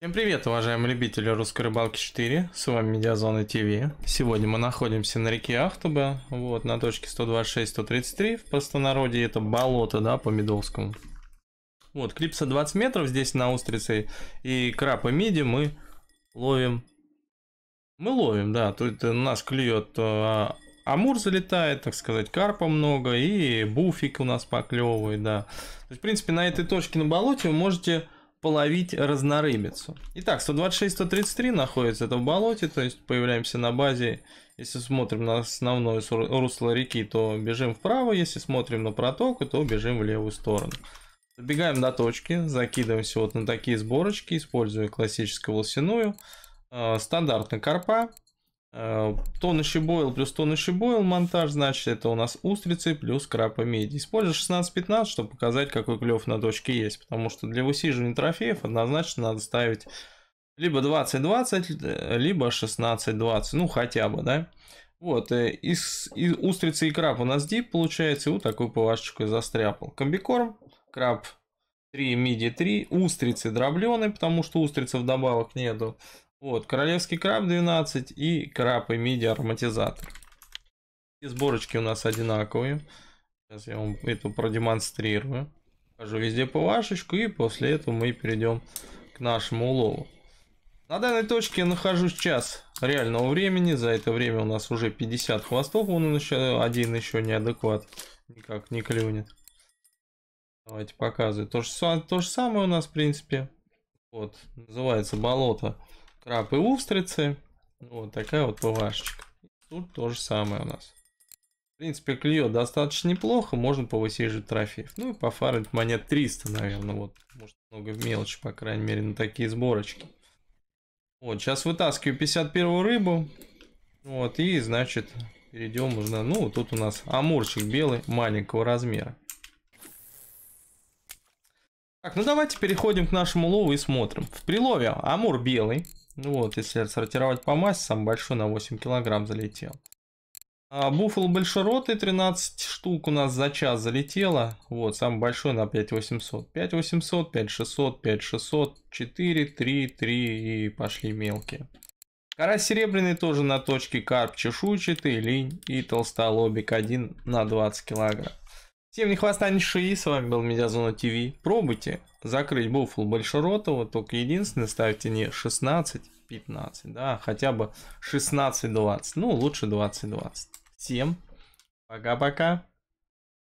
Всем привет, уважаемые любители русской рыбалки 4, с вами Медиазона ТВ. Сегодня мы находимся на реке Ахтуба, вот, на точке 126-133, в простонародье это болото, да, по Медовскому. Вот, клипса 20 метров здесь на устрице и краб и миди мы ловим. Мы ловим, да, тут нас клюет а, амур залетает, так сказать, карпа много и буфик у нас поклевывает, да. То есть, в принципе, на этой точке на болоте вы можете половить разнорыбицу. Итак, 126-133 находится это в болоте, то есть появляемся на базе. Если смотрим на основное русло реки, то бежим вправо, если смотрим на протоку, то бежим в левую сторону. Добегаем до точки, закидываемся вот на такие сборочки, используя классическую волосяную. Э, стандартный карпа, Э, тон еще бойл плюс тон еще бойл монтаж, значит это у нас устрицы плюс крапа меди. Использую 16 чтобы показать какой клев на точке есть, потому что для высиживания трофеев однозначно надо ставить либо 20-20, либо 16-20, ну хотя бы, да. Вот, э, из, из устрицы и краб у нас дип получается, вот такую плашечку я застряпал. Комбикорм, краб 3, миди 3, устрицы дробленые, потому что устрицы в добавок нету. Вот, королевский краб 12 и краб и миди ароматизатор. И сборочки у нас одинаковые. Сейчас я вам эту продемонстрирую. Покажу везде ПВАшечку и после этого мы перейдем к нашему улову. На данной точке я нахожусь час реального времени. За это время у нас уже 50 хвостов. Вон он еще один еще неадекват. Никак не клюнет. Давайте показываю. То же, то же самое у нас, в принципе. Вот, называется болото краб и устрицы. Вот такая вот ПВшечка. Тут то же самое у нас. В принципе, клюет достаточно неплохо, можно повысиживать трофеев. Ну и пофармить монет 300, наверное, вот. Может, много мелочи, по крайней мере, на такие сборочки. Вот, сейчас вытаскиваю 51 рыбу. Вот, и, значит, перейдем уже, ну, тут у нас амурчик белый маленького размера. Так, ну давайте переходим к нашему лову и смотрим. В прилове амур белый, ну вот, если отсортировать по массе, сам большой на 8 килограмм залетел. А буфал большеротый 13 штук у нас за час залетело. Вот, самый большой на 5800. 5800, 5600, 5600, 4, 3, 3 и пошли мелкие. Карась серебряный тоже на точке, карп чешуйчатый, линь и толстолобик 1 на 20 килограмм. Всем не хвоста, ни с вами был Медиазона ТВ. Пробуйте закрыть буфл Большеротова, только единственное, ставьте не 16, 15, да, а хотя бы 16-20, ну лучше 20-20. Всем пока-пока.